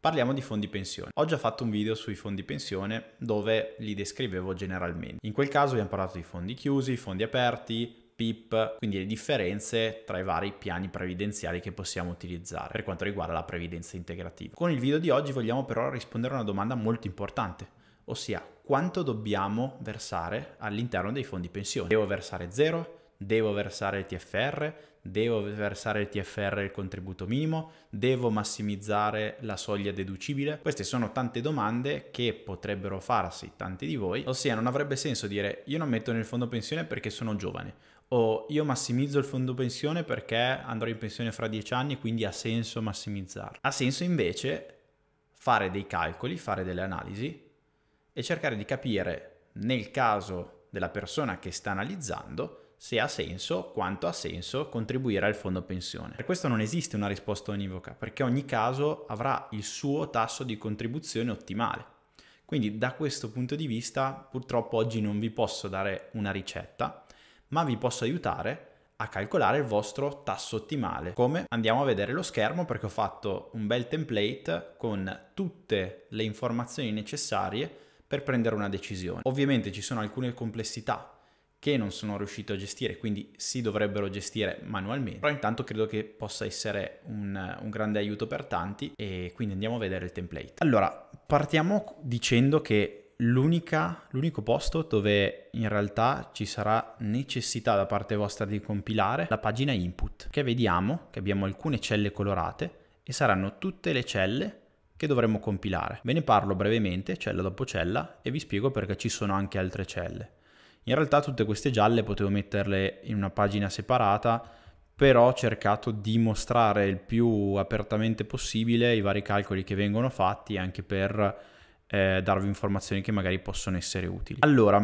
Parliamo di fondi pensione. Ho già fatto un video sui fondi pensione dove li descrivevo generalmente. In quel caso abbiamo parlato di fondi chiusi, fondi aperti, PIP, quindi le differenze tra i vari piani previdenziali che possiamo utilizzare per quanto riguarda la previdenza integrativa. Con il video di oggi vogliamo però rispondere a una domanda molto importante, ossia quanto dobbiamo versare all'interno dei fondi pensione. Devo versare zero? devo versare il TFR, devo versare il TFR il contributo minimo, devo massimizzare la soglia deducibile? Queste sono tante domande che potrebbero farsi tanti di voi, ossia non avrebbe senso dire io non metto nel fondo pensione perché sono giovane o io massimizzo il fondo pensione perché andrò in pensione fra dieci anni quindi ha senso massimizzarlo. Ha senso invece fare dei calcoli, fare delle analisi e cercare di capire nel caso della persona che sta analizzando se ha senso, quanto ha senso contribuire al fondo pensione. Per questo non esiste una risposta univoca, perché ogni caso avrà il suo tasso di contribuzione ottimale. Quindi da questo punto di vista purtroppo oggi non vi posso dare una ricetta, ma vi posso aiutare a calcolare il vostro tasso ottimale. Come? Andiamo a vedere lo schermo perché ho fatto un bel template con tutte le informazioni necessarie per prendere una decisione. Ovviamente ci sono alcune complessità che non sono riuscito a gestire, quindi si dovrebbero gestire manualmente, però intanto credo che possa essere un, un, grande aiuto per tanti e quindi andiamo a vedere il template. Allora, partiamo dicendo che l'unico posto dove in realtà ci sarà necessità da parte vostra di compilare la pagina input, che vediamo che abbiamo alcune celle colorate e saranno tutte le celle che dovremmo compilare. Ve ne parlo brevemente, cella dopo cella, e vi spiego perché ci sono anche altre celle. In realtà tutte queste gialle potevo metterle in una pagina separata, però ho cercato di mostrare il più apertamente possibile i vari calcoli che vengono fatti anche per eh, darvi informazioni che magari possono essere utili. Allora,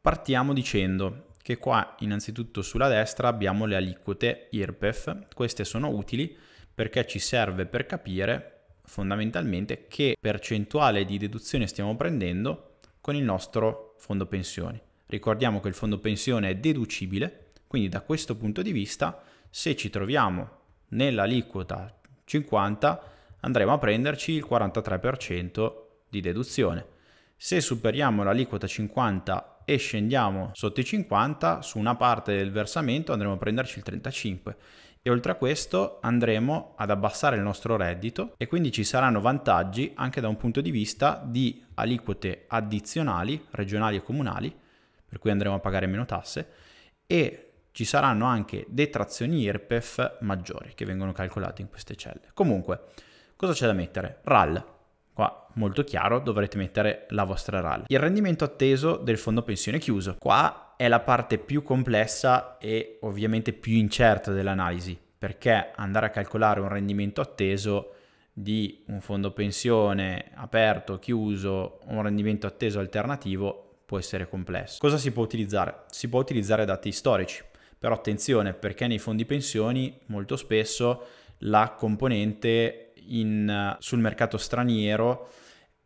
partiamo dicendo che qua innanzitutto sulla destra abbiamo le aliquote IRPEF, queste sono utili perché ci serve per capire fondamentalmente che percentuale di deduzione stiamo prendendo con il nostro fondo pensioni. Ricordiamo che il fondo pensione è deducibile, quindi da questo punto di vista, se ci troviamo nell'aliquota 50, andremo a prenderci il 43% di deduzione. Se superiamo l'aliquota 50 e scendiamo sotto i 50, su una parte del versamento andremo a prenderci il 35% e oltre a questo andremo ad abbassare il nostro reddito e quindi ci saranno vantaggi anche da un punto di vista di aliquote addizionali, regionali e comunali, per cui andremo a pagare meno tasse, e ci saranno anche detrazioni IRPEF maggiori che vengono calcolate in queste celle. Comunque, cosa c'è da mettere? RAL. Qua molto chiaro, dovrete mettere la vostra RAL. Il rendimento atteso del fondo pensione chiuso. Qua è la parte più complessa e ovviamente più incerta dell'analisi, perché andare a calcolare un rendimento atteso di un fondo pensione aperto, chiuso, un rendimento atteso alternativo può essere complesso. Cosa si può utilizzare? Si può utilizzare dati storici, però attenzione perché nei fondi pensioni molto spesso la componente in, sul mercato straniero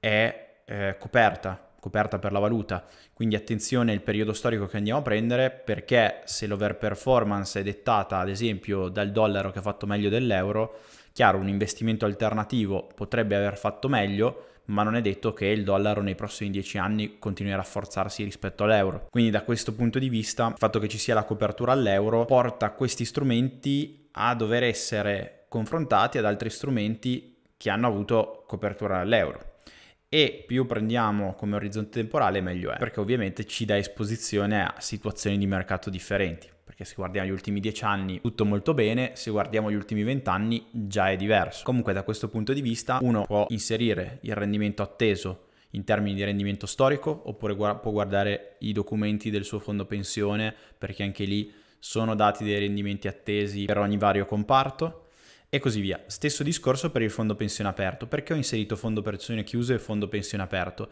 è eh, coperta coperta per la valuta. Quindi attenzione al periodo storico che andiamo a prendere perché se l'over performance è dettata ad esempio dal dollaro che ha fatto meglio dell'euro, chiaro un investimento alternativo potrebbe aver fatto meglio, ma non è detto che il dollaro nei prossimi dieci anni continui a rafforzarsi rispetto all'euro. Quindi da questo punto di vista il fatto che ci sia la copertura all'euro porta questi strumenti a dover essere confrontati ad altri strumenti che hanno avuto copertura all'euro e più prendiamo come orizzonte temporale meglio è, perché ovviamente ci dà esposizione a situazioni di mercato differenti perché se guardiamo gli ultimi dieci anni tutto molto bene, se guardiamo gli ultimi vent'anni già è diverso. Comunque da questo punto di vista uno può inserire il rendimento atteso in termini di rendimento storico oppure gu- può guardare i documenti del suo fondo pensione perché anche lì sono dati dei rendimenti attesi per ogni vario comparto e così via. Stesso discorso per il fondo pensione aperto. Perché ho inserito fondo pensione chiuso e fondo pensione aperto?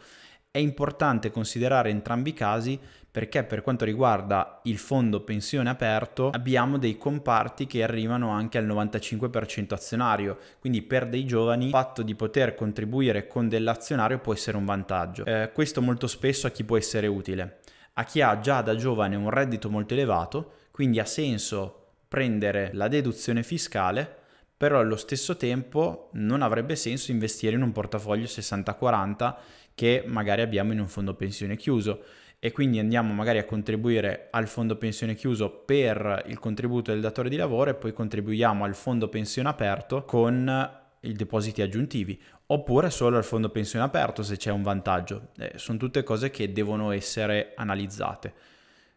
È importante considerare entrambi i casi perché per quanto riguarda il fondo pensione aperto abbiamo dei comparti che arrivano anche al 95% azionario, quindi per dei giovani il fatto di poter contribuire con dell'azionario può essere un vantaggio. Eh, questo molto spesso a chi può essere utile? A chi ha già da giovane un reddito molto elevato, quindi ha senso prendere la deduzione fiscale però allo stesso tempo non avrebbe senso investire in un portafoglio 60-40 che magari abbiamo in un fondo pensione chiuso e quindi andiamo magari a contribuire al fondo pensione chiuso per il contributo del datore di lavoro e poi contribuiamo al fondo pensione aperto con i depositi aggiuntivi oppure solo al fondo pensione aperto se c'è un vantaggio. Eh, sono tutte cose che devono essere analizzate.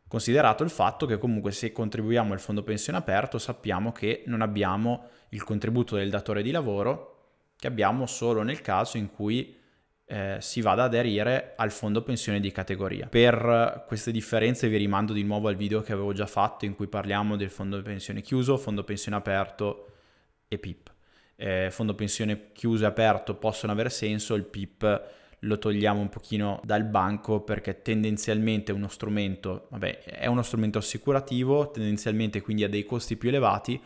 Considerato il fatto che comunque se contribuiamo al fondo pensione aperto sappiamo che non abbiamo il contributo del datore di lavoro, che abbiamo solo nel caso in cui eh, si vada ad aderire al fondo pensione di categoria. Per queste differenze vi rimando di nuovo al video che avevo già fatto in cui parliamo del fondo pensione chiuso, fondo pensione aperto e PIP. Eh, fondo pensione chiuso e aperto possono avere senso, il PIP lo togliamo un pochino dal banco perché tendenzialmente uno strumento, vabbè, è uno strumento assicurativo, tendenzialmente quindi ha dei costi più elevati,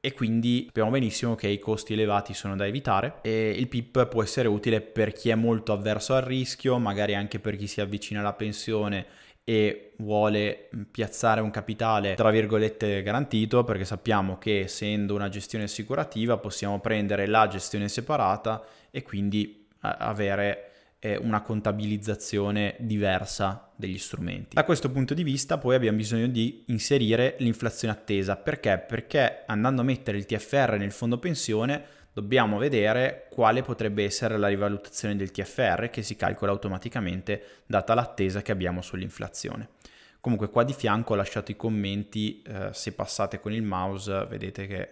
e quindi sappiamo benissimo che i costi elevati sono da evitare e il PIP può essere utile per chi è molto avverso al rischio, magari anche per chi si avvicina alla pensione e vuole mm, piazzare un capitale tra virgolette garantito perché sappiamo che essendo una gestione assicurativa possiamo prendere la gestione separata e quindi avere eh, una contabilizzazione diversa degli strumenti. Da questo punto di vista poi abbiamo bisogno di inserire l'inflazione attesa. Perché? Perché andando a mettere il TFR nel fondo pensione dobbiamo vedere quale potrebbe essere la rivalutazione del TFR che si calcola automaticamente data l'attesa che abbiamo sull'inflazione. Comunque qua di fianco ho lasciato i commenti, eh, se passate con il mouse vedete che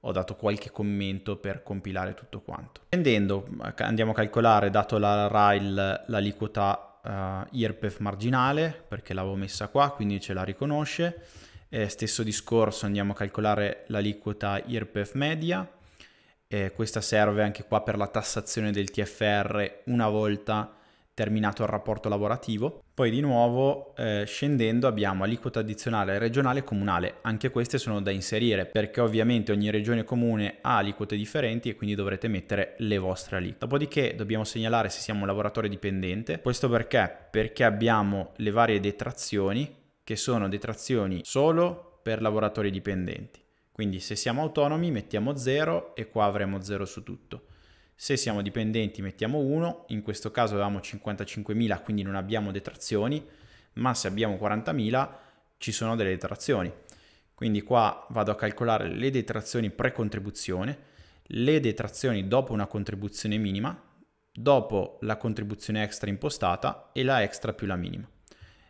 ho dato qualche commento per compilare tutto quanto. Scendendo andiamo a calcolare, dato la RAIL, l'aliquota uh, IRPEF marginale perché l'avevo messa qua, quindi ce la riconosce. Eh, stesso discorso, andiamo a calcolare l'aliquota IRPEF media. Eh, questa serve anche qua per la tassazione del TFR una volta terminato il rapporto lavorativo. Poi di nuovo eh, scendendo abbiamo aliquota addizionale regionale e comunale, anche queste sono da inserire perché ovviamente ogni regione comune ha aliquote differenti e quindi dovrete mettere le vostre lì. Dopodiché dobbiamo segnalare se siamo un lavoratore dipendente, questo perché? Perché abbiamo le varie detrazioni che sono detrazioni solo per lavoratori dipendenti. Quindi se siamo autonomi mettiamo 0 e qua avremo 0 su tutto. Se siamo dipendenti mettiamo 1, in questo caso avevamo 55.000 quindi non abbiamo detrazioni, ma se abbiamo 40.000 ci sono delle detrazioni. Quindi qua vado a calcolare le detrazioni pre-contribuzione, le detrazioni dopo una contribuzione minima, dopo la contribuzione extra impostata e la extra più la minima.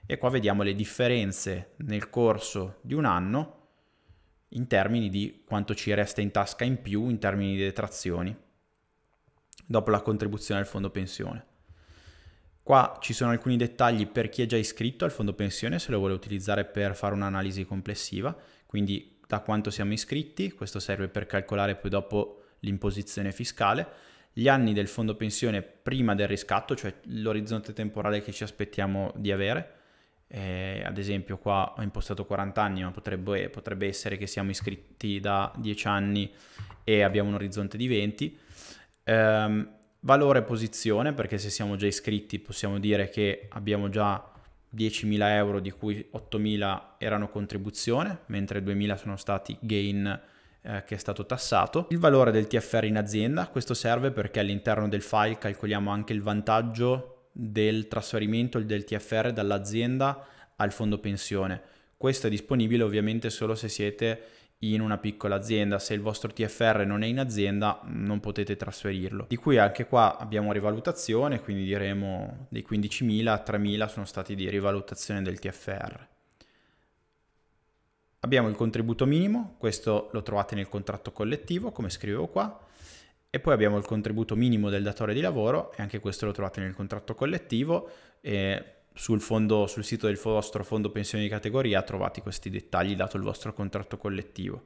E qua vediamo le differenze nel corso di un anno in termini di quanto ci resta in tasca in più in termini di detrazioni dopo la contribuzione al fondo pensione. Qua ci sono alcuni dettagli per chi è già iscritto al fondo pensione, se lo vuole utilizzare per fare un'analisi complessiva, quindi da quanto siamo iscritti, questo serve per calcolare poi dopo l'imposizione fiscale, gli anni del fondo pensione prima del riscatto, cioè l'orizzonte temporale che ci aspettiamo di avere, eh, ad esempio qua ho impostato 40 anni, ma potrebbe, potrebbe essere che siamo iscritti da 10 anni e abbiamo un orizzonte di 20, Um, valore posizione, perché se siamo già iscritti possiamo dire che abbiamo già 10.000 euro di cui 8.000 erano contribuzione, mentre 2.000 sono stati gain eh, che è stato tassato. Il valore del TFR in azienda, questo serve perché all'interno del file calcoliamo anche il vantaggio del trasferimento del TFR dall'azienda al fondo pensione. Questo è disponibile ovviamente solo se siete in una piccola azienda, se il vostro TFR non è in azienda non potete trasferirlo. Di cui anche qua abbiamo rivalutazione, quindi diremo dei 15.000, 3.000 sono stati di rivalutazione del TFR. Abbiamo il contributo minimo, questo lo trovate nel contratto collettivo, come scrivevo qua, e poi abbiamo il contributo minimo del datore di lavoro, e anche questo lo trovate nel contratto collettivo, e sul, fondo, sul sito del vostro fondo pensioni di categoria trovate questi dettagli dato il vostro contratto collettivo.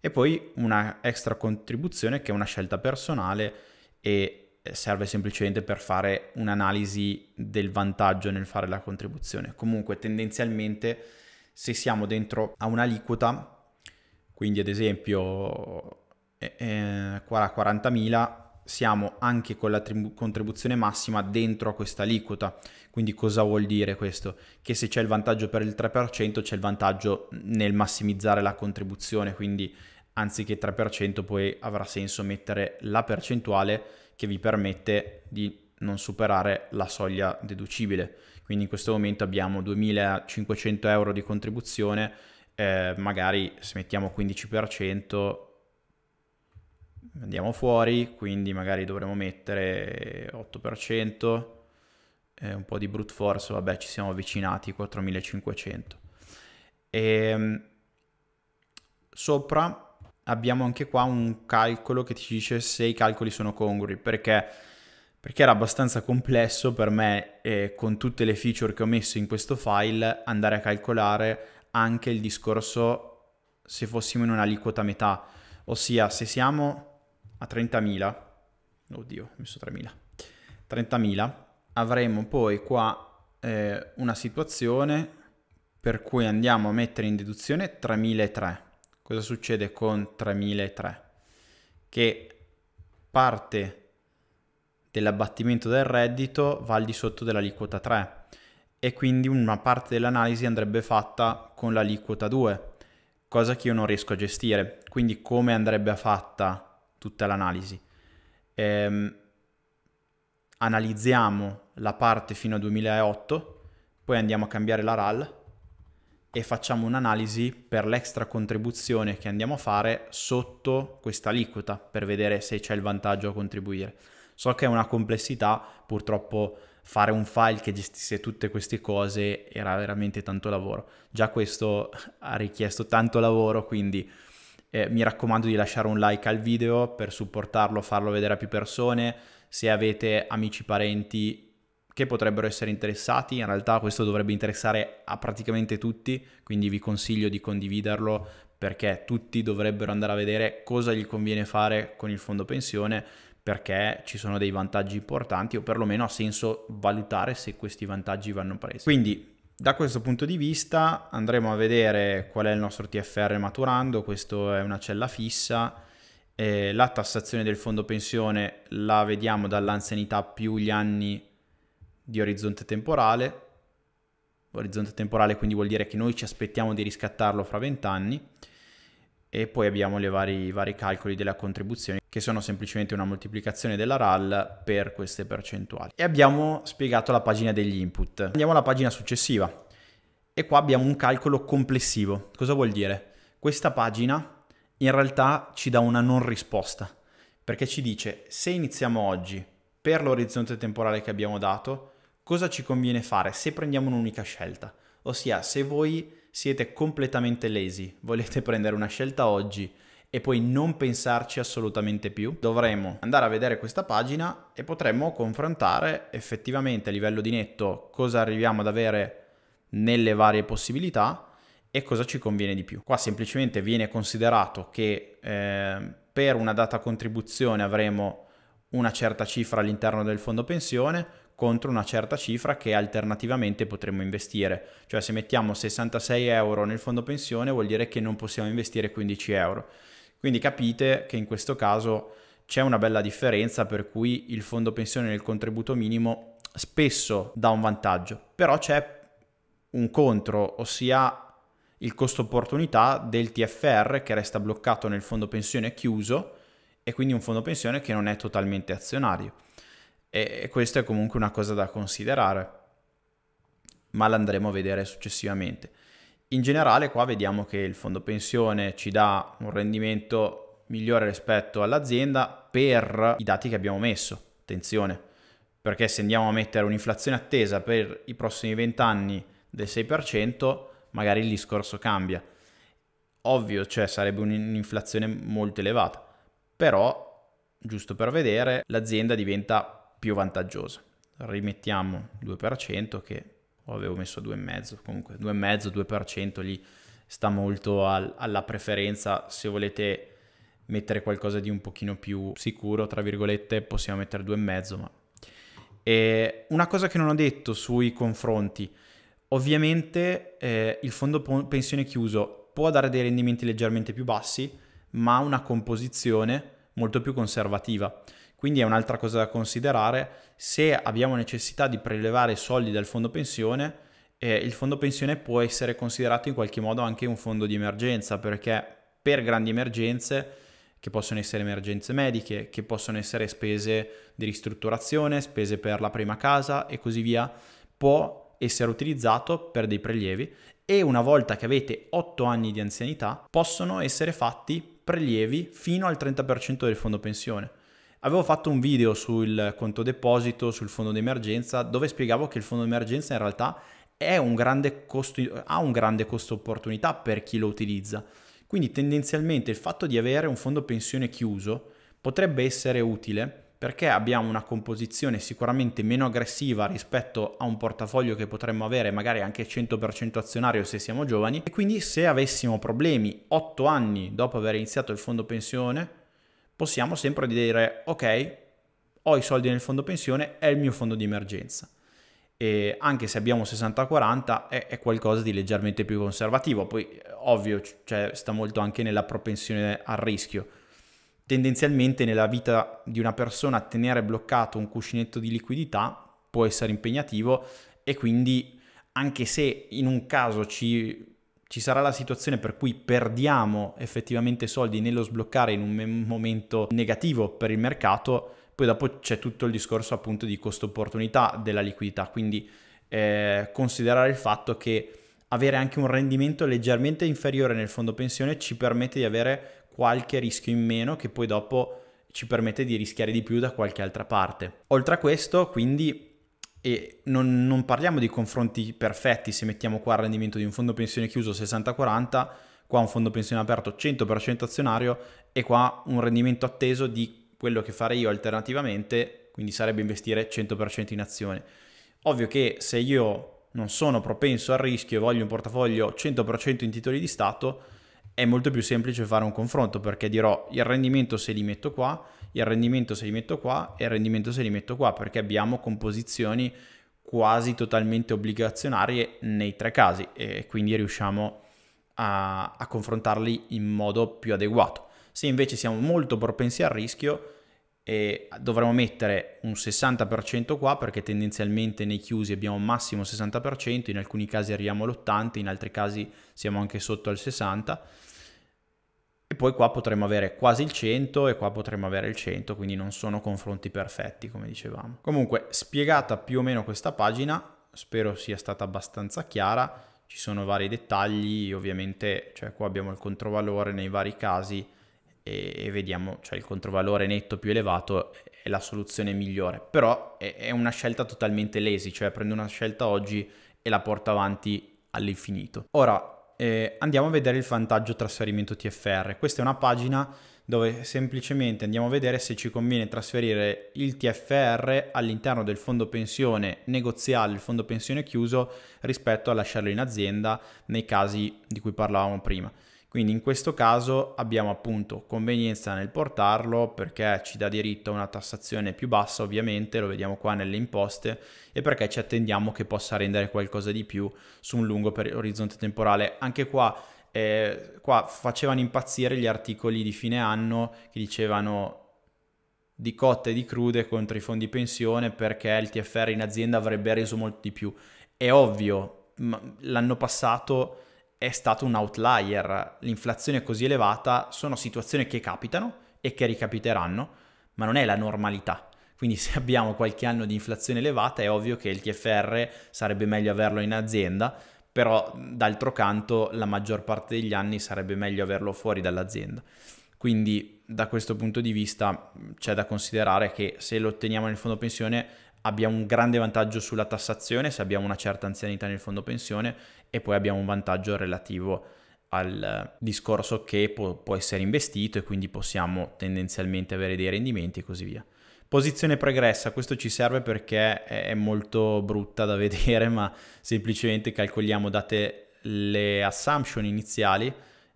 E poi una extra contribuzione che è una scelta personale e eh, serve semplicemente per fare un'analisi del vantaggio nel fare la contribuzione. Comunque tendenzialmente se siamo dentro a un'aliquota, quindi ad esempio eh, eh, 40.000, siamo anche con la tribu- contribuzione massima dentro a questa aliquota. Quindi cosa vuol dire questo? Che se c'è il vantaggio per il 3% c'è il vantaggio nel massimizzare la contribuzione, quindi anziché 3% poi avrà senso mettere la percentuale che vi permette di non superare la soglia deducibile. Quindi in questo momento abbiamo 2500 euro di contribuzione, eh, magari se mettiamo 15% andiamo fuori, quindi magari dovremo mettere 8%, eh, un po' di brute force, vabbè ci siamo avvicinati, 4500. E, ehm, sopra abbiamo anche qua un calcolo che ti dice se i calcoli sono congrui, perché, perché era abbastanza complesso per me, eh, con tutte le feature che ho messo in questo file, andare a calcolare anche il discorso se fossimo in un'aliquota metà, ossia se siamo a 30.000, oddio, ho messo 3.000, 30.000, avremo poi qua eh, una situazione per cui andiamo a mettere in deduzione 3.003. Cosa succede con 3.003? Che parte dell'abbattimento del reddito va al di sotto dell'aliquota 3 e quindi una parte dell'analisi andrebbe fatta con l'aliquota 2, cosa che io non riesco a gestire. Quindi come andrebbe fatta tutta l'analisi. Ehm, analizziamo la parte fino a 2008, poi andiamo a cambiare la RAL e facciamo un'analisi per l'extra contribuzione che andiamo a fare sotto questa aliquota per vedere se c'è il vantaggio a contribuire. So che è una complessità, purtroppo fare un file che gestisse tutte queste cose era veramente tanto lavoro. Già questo ha richiesto tanto lavoro, quindi eh, mi raccomando di lasciare un like al video per supportarlo, farlo vedere a più persone. Se avete amici, parenti che potrebbero essere interessati, in realtà questo dovrebbe interessare a praticamente tutti, quindi vi consiglio di condividerlo perché tutti dovrebbero andare a vedere cosa gli conviene fare con il fondo pensione perché ci sono dei vantaggi importanti o perlomeno ha senso valutare se questi vantaggi vanno presi. Quindi da questo punto di vista andremo a vedere qual è il nostro TFR maturando, questa è una cella fissa, eh, la tassazione del fondo pensione la vediamo dall'anzianità più gli anni di orizzonte temporale, orizzonte temporale quindi vuol dire che noi ci aspettiamo di riscattarlo fra 20 anni e poi abbiamo vari, i vari calcoli della contribuzione che sono semplicemente una moltiplicazione della RAL per queste percentuali. E abbiamo spiegato la pagina degli input. Andiamo alla pagina successiva e qua abbiamo un calcolo complessivo. Cosa vuol dire? Questa pagina in realtà ci dà una non risposta perché ci dice se iniziamo oggi per l'orizzonte temporale che abbiamo dato, cosa ci conviene fare se prendiamo un'unica scelta? Ossia, se voi siete completamente lesi, volete prendere una scelta oggi e poi non pensarci assolutamente più. Dovremo andare a vedere questa pagina e potremmo confrontare effettivamente a livello di netto cosa arriviamo ad avere nelle varie possibilità e cosa ci conviene di più. Qua semplicemente viene considerato che eh, per una data contribuzione avremo una certa cifra all'interno del fondo pensione contro una certa cifra che alternativamente potremmo investire. Cioè se mettiamo 66 euro nel fondo pensione vuol dire che non possiamo investire 15 euro. Quindi capite che in questo caso c'è una bella differenza per cui il fondo pensione nel contributo minimo spesso dà un vantaggio, però c'è un contro, ossia il costo opportunità del TFR che resta bloccato nel fondo pensione chiuso e quindi un fondo pensione che non è totalmente azionario. E questa è comunque una cosa da considerare, ma l'andremo a vedere successivamente. In generale qua vediamo che il fondo pensione ci dà un rendimento migliore rispetto all'azienda per i dati che abbiamo messo. Attenzione, perché se andiamo a mettere un'inflazione attesa per i prossimi 20 anni del 6%, magari il discorso cambia. Ovvio, cioè sarebbe un'inflazione molto elevata, però giusto per vedere l'azienda diventa più vantaggiosa. Rimettiamo 2% che o avevo messo 2,5, comunque 2,5, 2% lì sta molto al, alla preferenza, se volete mettere qualcosa di un pochino più sicuro, tra virgolette, possiamo mettere 2,5, ma... E una cosa che non ho detto sui confronti, ovviamente eh, il fondo pensione chiuso può dare dei rendimenti leggermente più bassi, ma ha una composizione molto più conservativa. Quindi è un'altra cosa da considerare. Se abbiamo necessità di prelevare soldi dal fondo pensione, eh, il fondo pensione può essere considerato in qualche modo anche un fondo di emergenza, perché per grandi emergenze, che possono essere emergenze mediche, che possono essere spese di ristrutturazione, spese per la prima casa e così via, può essere utilizzato per dei prelievi e una volta che avete 8 anni di anzianità possono essere fatti prelievi fino al 30% del fondo pensione. Avevo fatto un video sul conto deposito, sul fondo d'emergenza, dove spiegavo che il fondo d'emergenza in realtà un costo, ha un grande costo opportunità per chi lo utilizza. Quindi tendenzialmente il fatto di avere un fondo pensione chiuso potrebbe essere utile perché abbiamo una composizione sicuramente meno aggressiva rispetto a un portafoglio che potremmo avere magari anche 100% azionario se siamo giovani e quindi se avessimo problemi 8 anni dopo aver iniziato il fondo pensione possiamo sempre dire ok, ho i soldi nel fondo pensione, è il mio fondo di emergenza. E anche se abbiamo 60-40 è, è, qualcosa di leggermente più conservativo, poi eh, ovvio cioè, sta molto anche nella propensione al rischio. Tendenzialmente nella vita di una persona tenere bloccato un cuscinetto di liquidità può essere impegnativo e quindi anche se in un caso ci ci sarà la situazione per cui perdiamo effettivamente soldi nello sbloccare in un momento negativo per il mercato, poi dopo c'è tutto il discorso appunto di costo opportunità della liquidità, quindi eh, considerare il fatto che avere anche un rendimento leggermente inferiore nel fondo pensione ci permette di avere qualche rischio in meno che poi dopo ci permette di rischiare di più da qualche altra parte. Oltre a questo, quindi e non, non, parliamo di confronti perfetti se mettiamo qua il rendimento di un fondo pensione chiuso 60-40, qua un fondo pensione aperto 100% azionario e qua un rendimento atteso di quello che farei io alternativamente, quindi sarebbe investire 100% in azione. Ovvio che se io non sono propenso al rischio e voglio un portafoglio 100% in titoli di Stato, è molto più semplice fare un confronto perché dirò il rendimento se li metto qua, il rendimento se li metto qua e il rendimento se li metto qua perché abbiamo composizioni quasi totalmente obbligazionarie nei tre casi e quindi riusciamo a, a confrontarli in modo più adeguato. Se invece siamo molto propensi al rischio e dovremmo mettere un 60% qua perché tendenzialmente nei chiusi abbiamo massimo 60%, in alcuni casi arriviamo all'80%, in altri casi siamo anche sotto al 60% e poi qua potremmo avere quasi il 100 e qua potremmo avere il 100, quindi non sono confronti perfetti, come dicevamo. Comunque, spiegata più o meno questa pagina, spero sia stata abbastanza chiara, ci sono vari dettagli, ovviamente, cioè qua abbiamo il controvalore nei vari casi e, e vediamo, cioè il controvalore netto più elevato è la soluzione migliore, però è, è una scelta totalmente lesi, cioè prendo una scelta oggi e la porto avanti all'infinito. Ora, eh, andiamo a vedere il vantaggio trasferimento TFR. Questa è una pagina dove semplicemente andiamo a vedere se ci conviene trasferire il TFR all'interno del fondo pensione negoziale, il fondo pensione chiuso, rispetto a lasciarlo in azienda nei casi di cui parlavamo prima. Quindi in questo caso abbiamo appunto convenienza nel portarlo perché ci dà diritto a una tassazione più bassa ovviamente, lo vediamo qua nelle imposte, e perché ci attendiamo che possa rendere qualcosa di più su un lungo orizzonte temporale. Anche qua eh, qua facevano impazzire gli articoli di fine anno che dicevano di cotte e di crude contro i fondi pensione perché il TFR in azienda avrebbe reso molto di più. È ovvio, l'anno passato è stato un outlier, l'inflazione così elevata sono situazioni che capitano e che ricapiteranno, ma non è la normalità. Quindi se abbiamo qualche anno di inflazione elevata è ovvio che il TFR sarebbe meglio averlo in azienda, però d'altro canto la maggior parte degli anni sarebbe meglio averlo fuori dall'azienda. Quindi da questo punto di vista c'è da considerare che se lo otteniamo nel fondo pensione abbiamo un grande vantaggio sulla tassazione se abbiamo una certa anzianità nel fondo pensione e poi abbiamo un vantaggio relativo al eh, discorso che può, può essere investito e quindi possiamo tendenzialmente avere dei rendimenti e così via. Posizione pregressa, questo ci serve perché è molto brutta da vedere, ma semplicemente calcoliamo date le assumption iniziali,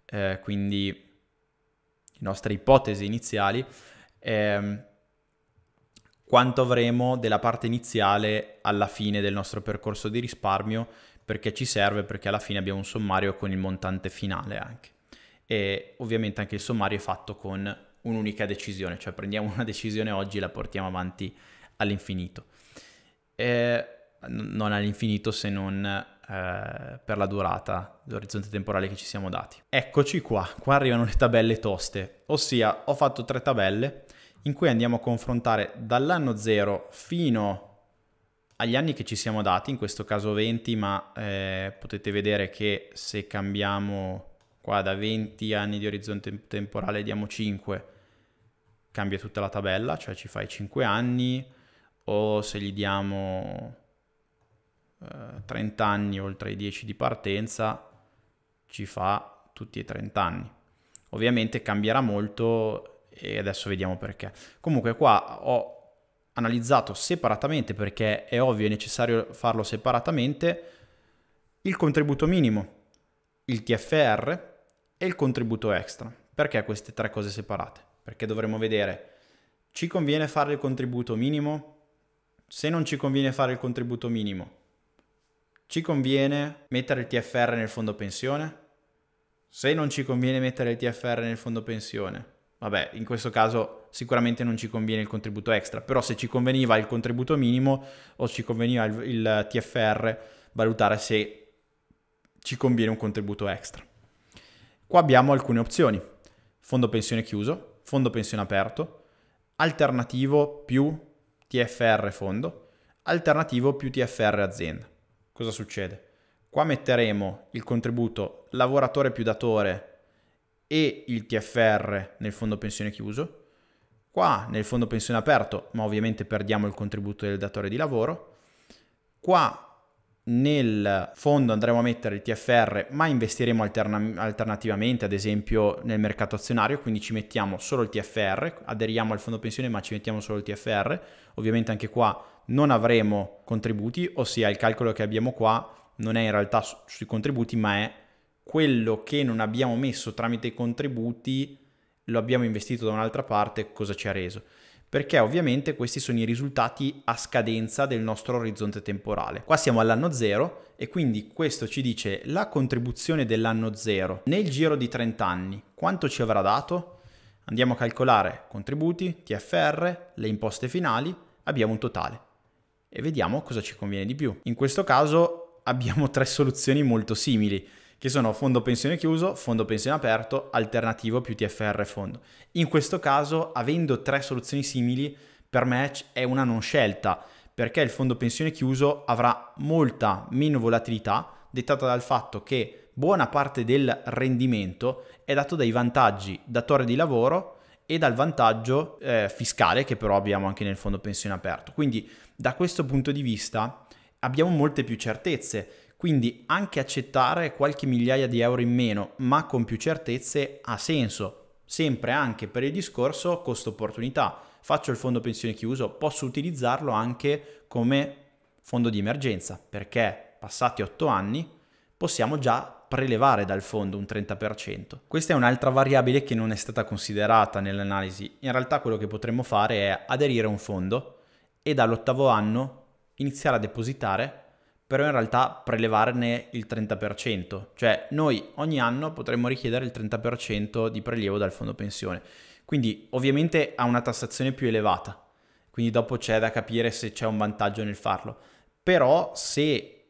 eh, quindi le nostre ipotesi iniziali, eh, quanto avremo della parte iniziale alla fine del nostro percorso di risparmio perché ci serve perché alla fine abbiamo un sommario con il montante finale anche e ovviamente anche il sommario è fatto con un'unica decisione cioè prendiamo una decisione oggi e la portiamo avanti all'infinito e non all'infinito se non eh, per la durata l'orizzonte temporale che ci siamo dati eccoci qua qua arrivano le tabelle toste ossia ho fatto tre tabelle in cui andiamo a confrontare dall'anno 0 fino agli anni che ci siamo dati, in questo caso 20, ma eh, potete vedere che se cambiamo qua da 20 anni di orizzonte temporale diamo 5, cambia tutta la tabella, cioè ci fai 5 anni, o se gli diamo eh, 30 anni oltre i 10 di partenza, ci fa tutti e 30 anni. Ovviamente cambierà molto e adesso vediamo perché. Comunque qua ho analizzato separatamente perché è ovvio e necessario farlo separatamente il contributo minimo, il TFR e il contributo extra. Perché queste tre cose separate? Perché dovremmo vedere ci conviene fare il contributo minimo? Se non ci conviene fare il contributo minimo, ci conviene mettere il TFR nel fondo pensione? Se non ci conviene mettere il TFR nel fondo pensione, vabbè, in questo caso sicuramente non ci conviene il contributo extra, però se ci conveniva il contributo minimo o ci conveniva il, il TFR, valutare se ci conviene un contributo extra. Qua abbiamo alcune opzioni. Fondo pensione chiuso, fondo pensione aperto, alternativo più TFR fondo, alternativo più TFR azienda. Cosa succede? Qua metteremo il contributo lavoratore più datore e il TFR nel fondo pensione chiuso, qua nel fondo pensione aperto, ma ovviamente perdiamo il contributo del datore di lavoro, qua nel fondo andremo a mettere il TFR, ma investiremo alterna alternativamente, ad esempio nel mercato azionario, quindi ci mettiamo solo il TFR, aderiamo al fondo pensione ma ci mettiamo solo il TFR, ovviamente anche qua non avremo contributi, ossia il calcolo che abbiamo qua non è in realtà su sui contributi ma è quello che non abbiamo messo tramite i contributi lo abbiamo investito da un'altra parte, cosa ci ha reso? Perché ovviamente questi sono i risultati a scadenza del nostro orizzonte temporale. Qua siamo all'anno zero e quindi questo ci dice la contribuzione dell'anno zero nel giro di 30 anni, quanto ci avrà dato? Andiamo a calcolare contributi, TFR, le imposte finali, abbiamo un totale e vediamo cosa ci conviene di più. In questo caso abbiamo tre soluzioni molto simili che sono fondo pensione chiuso, fondo pensione aperto, alternativo più TFR fondo. In questo caso, avendo tre soluzioni simili, per me è una non scelta, perché il fondo pensione chiuso avrà molta meno volatilità, dettata dal fatto che buona parte del rendimento è dato dai vantaggi datore di lavoro e dal vantaggio eh, fiscale che però abbiamo anche nel fondo pensione aperto. Quindi da questo punto di vista abbiamo molte più certezze quindi anche accettare qualche migliaia di euro in meno, ma con più certezze, ha senso, sempre anche per il discorso costo-opportunità. Faccio il fondo pensione chiuso, posso utilizzarlo anche come fondo di emergenza, perché passati 8 anni possiamo già prelevare dal fondo un 30%. Questa è un'altra variabile che non è stata considerata nell'analisi. In realtà quello che potremmo fare è aderire a un fondo e dall'ottavo anno iniziare a depositare però in realtà prelevarne il 30%, cioè noi ogni anno potremmo richiedere il 30% di prelievo dal fondo pensione. Quindi ovviamente ha una tassazione più elevata, quindi dopo c'è da capire se c'è un vantaggio nel farlo. Però se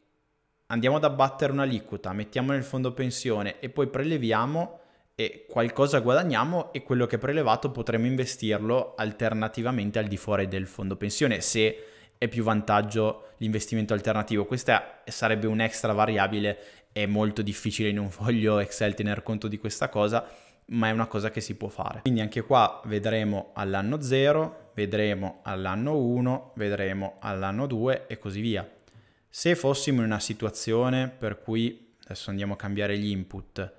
andiamo ad abbattere un'aliquota, mettiamo nel fondo pensione e poi preleviamo e qualcosa guadagniamo e quello che è prelevato potremmo investirlo alternativamente al di fuori del fondo pensione se è più vantaggio l'investimento alternativo. Questa sarebbe un'extra variabile, è molto difficile in un foglio Excel tener conto di questa cosa, ma è una cosa che si può fare. Quindi anche qua vedremo all'anno 0, vedremo all'anno 1, vedremo all'anno 2 e così via. Se fossimo in una situazione per cui adesso andiamo a cambiare gli input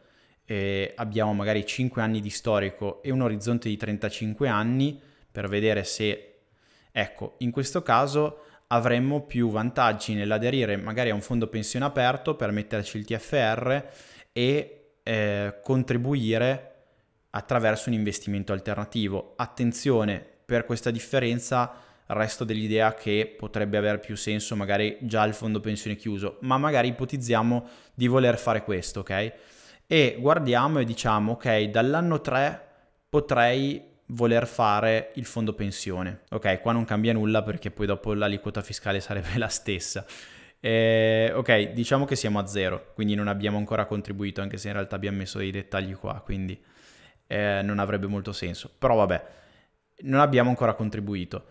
e abbiamo magari 5 anni di storico e un orizzonte di 35 anni per vedere se Ecco, in questo caso avremmo più vantaggi nell'aderire magari a un fondo pensione aperto per metterci il TFR e eh, contribuire attraverso un investimento alternativo. Attenzione, per questa differenza resto dell'idea che potrebbe avere più senso magari già il fondo pensione chiuso, ma magari ipotizziamo di voler fare questo, ok? E guardiamo e diciamo, ok, dall'anno 3 potrei voler fare il fondo pensione. Ok, qua non cambia nulla perché poi dopo l'aliquota fiscale sarebbe la stessa. Eh, ok, diciamo che siamo a zero, quindi non abbiamo ancora contribuito, anche se in realtà abbiamo messo dei dettagli qua, quindi eh, non avrebbe molto senso. Però vabbè, non abbiamo ancora contribuito.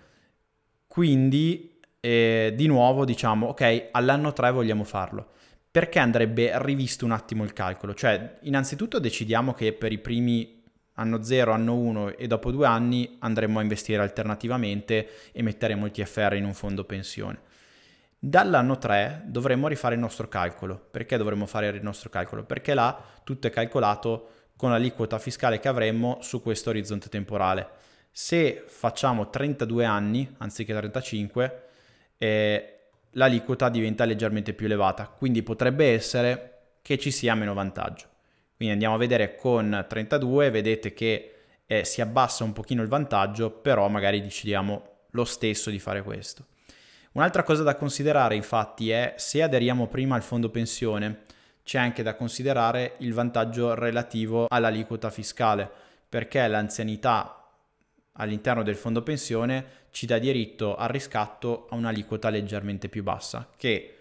Quindi, eh, di nuovo, diciamo, ok, all'anno 3 vogliamo farlo perché andrebbe rivisto un attimo il calcolo? Cioè, innanzitutto decidiamo che per i primi anno 0, anno 1 e dopo due anni andremo a investire alternativamente e metteremo il TFR in un fondo pensione. Dall'anno 3 dovremmo rifare il nostro calcolo. Perché dovremmo fare il nostro calcolo? Perché là tutto è calcolato con l'aliquota fiscale che avremmo su questo orizzonte temporale. Se facciamo 32 anni anziché 35, eh, l'aliquota diventa leggermente più elevata, quindi potrebbe essere che ci sia meno vantaggio. Quindi andiamo a vedere con 32, vedete che eh, si abbassa un pochino il vantaggio, però magari decidiamo lo stesso di fare questo. Un'altra cosa da considerare infatti è se aderiamo prima al fondo pensione, c'è anche da considerare il vantaggio relativo all'aliquota fiscale, perché l'anzianità all'interno del fondo pensione ci dà diritto al riscatto a un'aliquota leggermente più bassa, che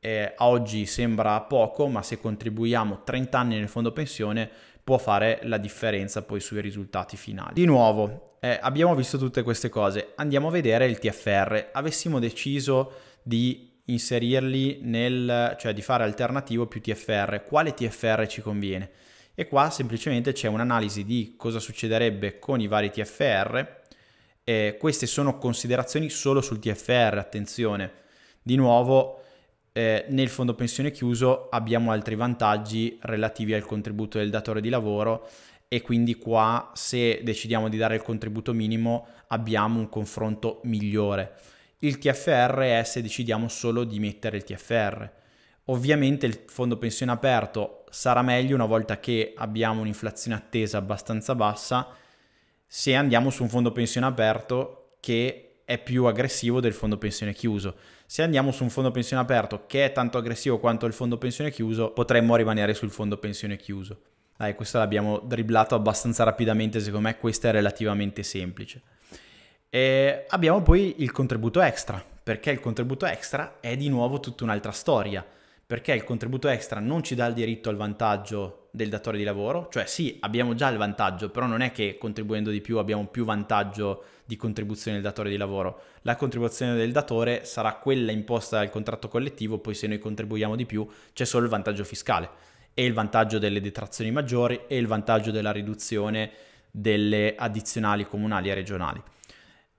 eh, oggi sembra poco, ma se contribuiamo 30 anni nel fondo pensione può fare la differenza poi sui risultati finali. Di nuovo, eh, abbiamo visto tutte queste cose, andiamo a vedere il TFR. Avessimo deciso di inserirli nel, cioè di fare alternativo più TFR, quale TFR ci conviene? E qua semplicemente c'è un'analisi di cosa succederebbe con i vari TFR. Eh, queste sono considerazioni solo sul TFR, attenzione. Di nuovo, eh, nel fondo pensione chiuso abbiamo altri vantaggi relativi al contributo del datore di lavoro e quindi qua se decidiamo di dare il contributo minimo abbiamo un confronto migliore. Il TFR è se decidiamo solo di mettere il TFR. Ovviamente il fondo pensione aperto sarà meglio una volta che abbiamo un'inflazione attesa abbastanza bassa se andiamo su un fondo pensione aperto che è più aggressivo del fondo pensione chiuso se andiamo su un fondo pensione aperto che è tanto aggressivo quanto il fondo pensione chiuso, potremmo rimanere sul fondo pensione chiuso. Dai, questo l'abbiamo dribblato abbastanza rapidamente, secondo me questo è relativamente semplice. E abbiamo poi il contributo extra, perché il contributo extra è di nuovo tutta un'altra storia, perché il contributo extra non ci dà il diritto al vantaggio del datore di lavoro, cioè sì, abbiamo già il vantaggio, però non è che contribuendo di più abbiamo più vantaggio di contribuzione del datore di lavoro. La contribuzione del datore sarà quella imposta dal contratto collettivo, poi se noi contribuiamo di più c'è solo il vantaggio fiscale e il vantaggio delle detrazioni maggiori e il vantaggio della riduzione delle addizionali comunali e regionali.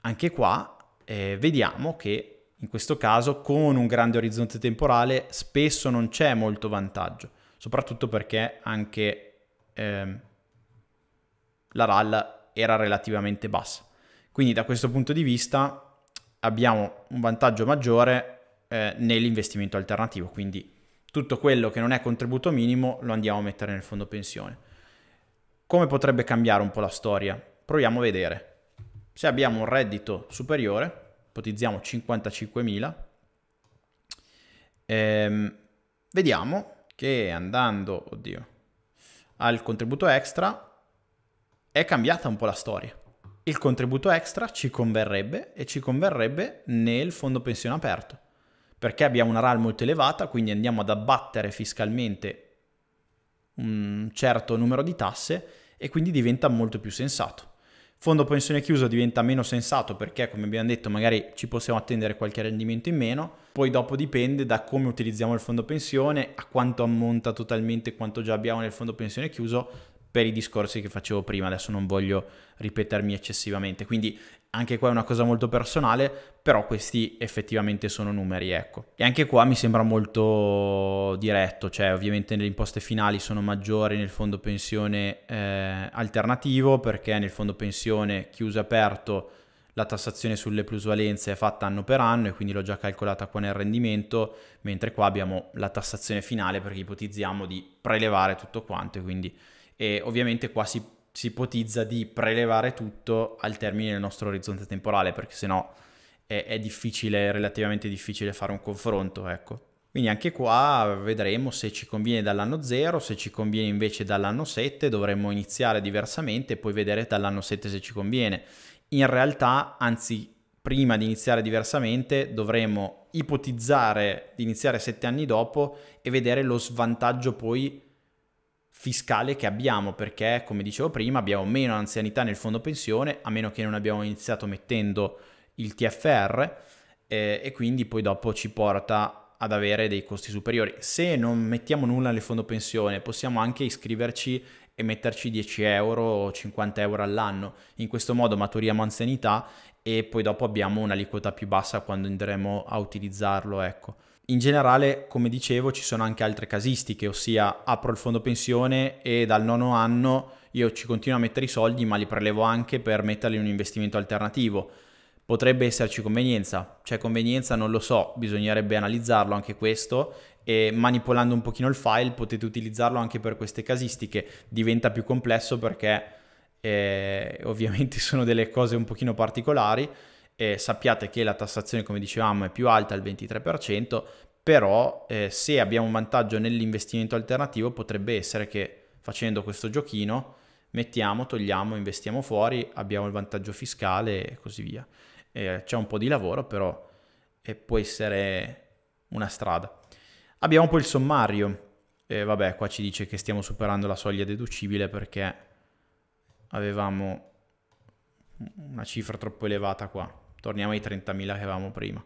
Anche qua eh, vediamo che in questo caso con un grande orizzonte temporale spesso non c'è molto vantaggio soprattutto perché anche ehm, la RAL era relativamente bassa. Quindi da questo punto di vista abbiamo un vantaggio maggiore eh, nell'investimento alternativo, quindi tutto quello che non è contributo minimo lo andiamo a mettere nel fondo pensione. Come potrebbe cambiare un po' la storia? Proviamo a vedere. Se abbiamo un reddito superiore, ipotizziamo 55.000, ehm, vediamo che andando, oddio, al contributo extra è cambiata un po' la storia. Il contributo extra ci converrebbe e ci converrebbe nel fondo pensione aperto, perché abbiamo una RAL molto elevata, quindi andiamo ad abbattere fiscalmente un certo numero di tasse e quindi diventa molto più sensato. Fondo pensione chiuso diventa meno sensato perché, come abbiamo detto, magari ci possiamo attendere qualche rendimento in meno, poi dopo dipende da come utilizziamo il fondo pensione, a quanto ammonta totalmente quanto già abbiamo nel fondo pensione chiuso per i discorsi che facevo prima, adesso non voglio ripetermi eccessivamente, quindi anche qua è una cosa molto personale, però questi effettivamente sono numeri, ecco. E anche qua mi sembra molto diretto, cioè ovviamente nelle imposte finali sono maggiori nel fondo pensione eh, alternativo, perché nel fondo pensione chiuso e aperto la tassazione sulle plusvalenze è fatta anno per anno e quindi l'ho già calcolata qua nel rendimento, mentre qua abbiamo la tassazione finale perché ipotizziamo di prelevare tutto quanto e quindi e ovviamente qua si, si ipotizza di prelevare tutto al termine del nostro orizzonte temporale perché sennò è, è difficile, relativamente difficile fare un confronto, ecco. Quindi anche qua vedremo se ci conviene dall'anno 0, se ci conviene invece dall'anno 7, dovremmo iniziare diversamente e poi vedere dall'anno 7 se ci conviene in realtà, anzi, prima di iniziare diversamente, dovremmo ipotizzare di iniziare sette anni dopo e vedere lo svantaggio poi fiscale che abbiamo, perché come dicevo prima abbiamo meno anzianità nel fondo pensione, a meno che non abbiamo iniziato mettendo il TFR eh, e quindi poi dopo ci porta ad avere dei costi superiori. Se non mettiamo nulla nel fondo pensione, possiamo anche iscriverci e metterci 10 euro o 50 euro all'anno. In questo modo maturiamo anzianità e poi dopo abbiamo un'aliquota più bassa quando andremo a utilizzarlo, ecco. In generale, come dicevo, ci sono anche altre casistiche, ossia apro il fondo pensione e dal nono anno io ci continuo a mettere i soldi, ma li prelevo anche per metterli in un investimento alternativo Potrebbe esserci convenienza, c'è cioè, convenienza non lo so, bisognerebbe analizzarlo anche questo e manipolando un pochino il file potete utilizzarlo anche per queste casistiche, diventa più complesso perché eh, ovviamente sono delle cose un pochino particolari, eh, sappiate che la tassazione come dicevamo è più alta al 23%, però eh, se abbiamo un vantaggio nell'investimento alternativo potrebbe essere che facendo questo giochino mettiamo, togliamo, investiamo fuori, abbiamo il vantaggio fiscale e così via eh, c'è un po' di lavoro, però eh, può essere una strada. Abbiamo poi il sommario. Eh, vabbè, qua ci dice che stiamo superando la soglia deducibile perché avevamo una cifra troppo elevata qua. Torniamo ai 30.000 che avevamo prima.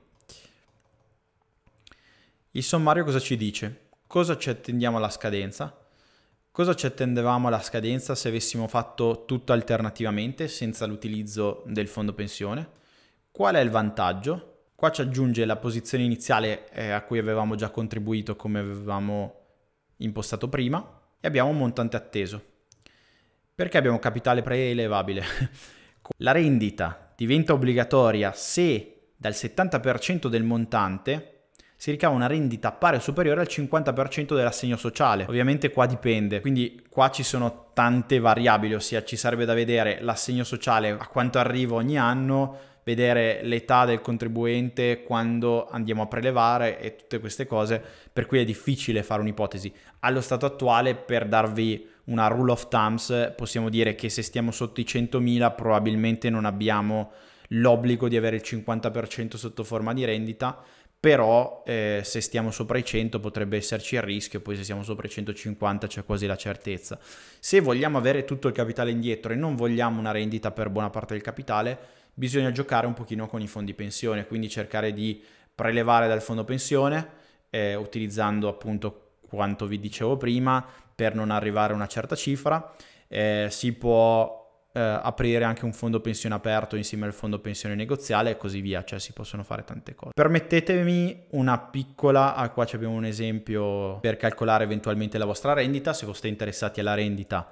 Il sommario cosa ci dice? Cosa ci attendiamo alla scadenza? Cosa ci attendevamo alla scadenza se avessimo fatto tutto alternativamente senza l'utilizzo del fondo pensione? Qual è il vantaggio? Qua ci aggiunge la posizione iniziale eh, a cui avevamo già contribuito come avevamo impostato prima e abbiamo un montante atteso. Perché abbiamo capitale preelevabile? la rendita diventa obbligatoria se dal 70% del montante si ricava una rendita pari o superiore al 50% dell'assegno sociale. Ovviamente qua dipende, quindi qua ci sono tante variabili, ossia ci sarebbe da vedere l'assegno sociale a quanto arriva ogni anno, vedere l'età del contribuente quando andiamo a prelevare e tutte queste cose, per cui è difficile fare un'ipotesi. Allo stato attuale, per darvi una rule of thumbs, possiamo dire che se stiamo sotto i 100.000 probabilmente non abbiamo l'obbligo di avere il 50% sotto forma di rendita, però eh, se stiamo sopra i 100 potrebbe esserci il rischio, poi se siamo sopra i 150 c'è quasi la certezza. Se vogliamo avere tutto il capitale indietro e non vogliamo una rendita per buona parte del capitale, bisogna giocare un pochino con i fondi pensione, quindi cercare di prelevare dal fondo pensione eh, utilizzando appunto quanto vi dicevo prima per non arrivare a una certa cifra. Eh, si può eh, aprire anche un fondo pensione aperto insieme al fondo pensione negoziale e così via, cioè si possono fare tante cose. Permettetemi una piccola, ah, qua abbiamo un esempio per calcolare eventualmente la vostra rendita, se voi siete interessati alla rendita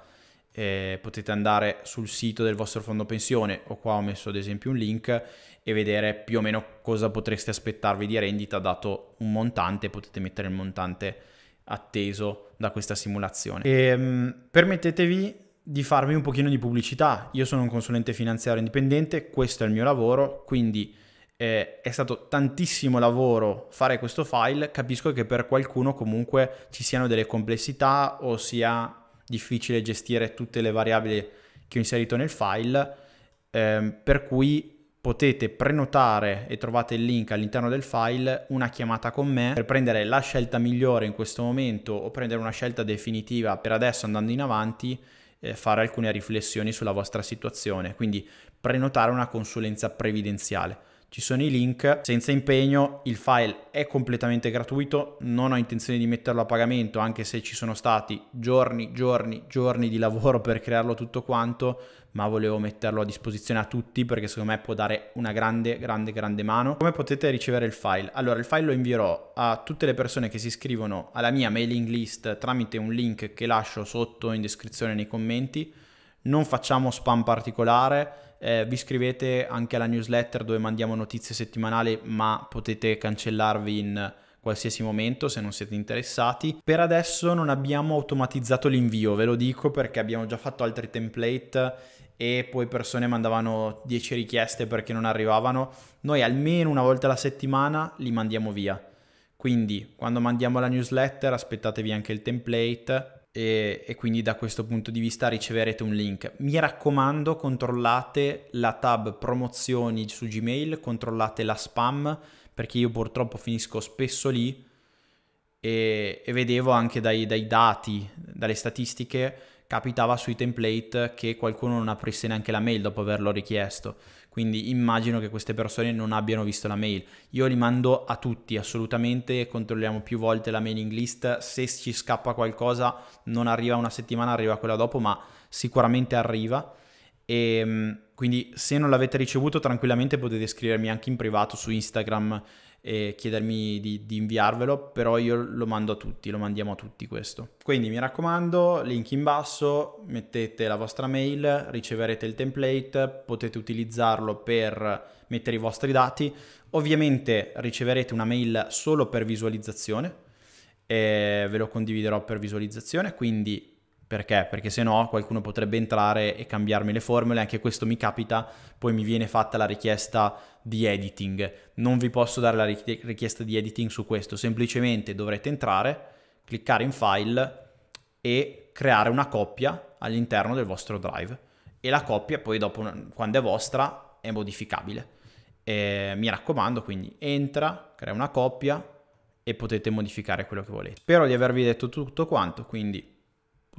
eh, potete andare sul sito del vostro fondo pensione o qua ho messo ad esempio un link e vedere più o meno cosa potreste aspettarvi di rendita dato un montante, potete mettere il montante atteso da questa simulazione. E, ehm, mh, permettetevi di farvi un pochino di pubblicità, io sono un consulente finanziario indipendente, questo è il mio lavoro, quindi eh, è stato tantissimo lavoro fare questo file, capisco che per qualcuno comunque ci siano delle complessità o sia difficile gestire tutte le variabili che ho inserito nel file, ehm, per cui potete prenotare e trovate il link all'interno del file una chiamata con me per prendere la scelta migliore in questo momento o prendere una scelta definitiva per adesso andando in avanti eh, fare alcune riflessioni sulla vostra situazione quindi prenotare una consulenza previdenziale ci sono i link senza impegno, il file è completamente gratuito, non ho intenzione di metterlo a pagamento anche se ci sono stati giorni, giorni, giorni di lavoro per crearlo tutto quanto, ma volevo metterlo a disposizione a tutti perché secondo me può dare una grande, grande, grande mano. Come potete ricevere il file? Allora il file lo invierò a tutte le persone che si iscrivono alla mia mailing list tramite un link che lascio sotto in descrizione nei commenti, non facciamo spam particolare eh, vi iscrivete anche alla newsletter dove mandiamo notizie settimanali, ma potete cancellarvi in qualsiasi momento se non siete interessati. Per adesso non abbiamo automatizzato l'invio, ve lo dico perché abbiamo già fatto altri template e poi persone mandavano 10 richieste perché non arrivavano. Noi almeno una volta alla settimana li mandiamo via. Quindi quando mandiamo la newsletter aspettatevi anche il template e, e, quindi da questo punto di vista riceverete un link. Mi raccomando, controllate la tab promozioni su Gmail, controllate la spam, perché io purtroppo finisco spesso lì e, e vedevo anche dai, dai dati, dalle statistiche, capitava sui template che qualcuno non aprisse neanche la mail dopo averlo richiesto. Quindi immagino che queste persone non abbiano visto la mail. Io li mando a tutti assolutamente, controlliamo più volte la mailing list, se ci scappa qualcosa non arriva una settimana, arriva quella dopo, ma sicuramente arriva. E ehm, quindi se non l'avete ricevuto tranquillamente potete scrivermi anche in privato su Instagram e chiedermi di, di, inviarvelo, però io lo mando a tutti, lo mandiamo a tutti questo. Quindi mi raccomando, link in basso, mettete la vostra mail, riceverete il template, potete utilizzarlo per mettere i vostri dati, ovviamente riceverete una mail solo per visualizzazione, ve lo condividerò per visualizzazione, quindi perché? Perché se no qualcuno potrebbe entrare e cambiarmi le formule, anche questo mi capita, poi mi viene fatta la richiesta di editing. Non vi posso dare la richiesta di editing su questo, semplicemente dovrete entrare, cliccare in file e creare una coppia all'interno del vostro drive. E la coppia poi dopo, quando è vostra, è modificabile. E mi raccomando, quindi entra, crea una coppia e potete modificare quello che volete. Spero di avervi detto tutto quanto, quindi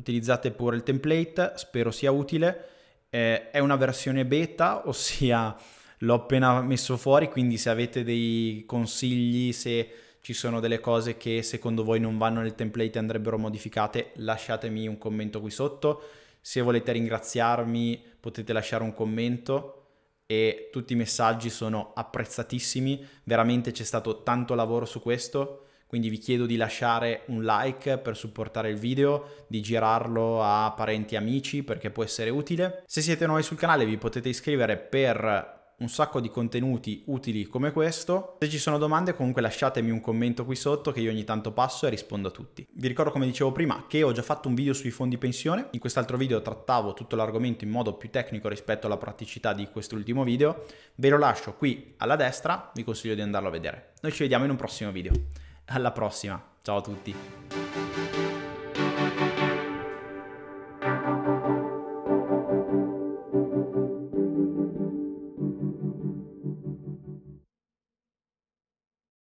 utilizzate pure il template, spero sia utile. Eh, è una versione beta, ossia l'ho appena messo fuori, quindi se avete dei consigli, se ci sono delle cose che secondo voi non vanno nel template e andrebbero modificate, lasciatemi un commento qui sotto. Se volete ringraziarmi potete lasciare un commento e tutti i messaggi sono apprezzatissimi, veramente c'è stato tanto lavoro su questo quindi vi chiedo di lasciare un like per supportare il video, di girarlo a parenti e amici perché può essere utile. Se siete nuovi sul canale vi potete iscrivere per un sacco di contenuti utili come questo. Se ci sono domande comunque lasciatemi un commento qui sotto che io ogni tanto passo e rispondo a tutti. Vi ricordo come dicevo prima che ho già fatto un video sui fondi pensione, in quest'altro video trattavo tutto l'argomento in modo più tecnico rispetto alla praticità di quest'ultimo video, ve lo lascio qui alla destra, vi consiglio di andarlo a vedere. Noi ci vediamo in un prossimo video. Alla prossima, ciao a tutti.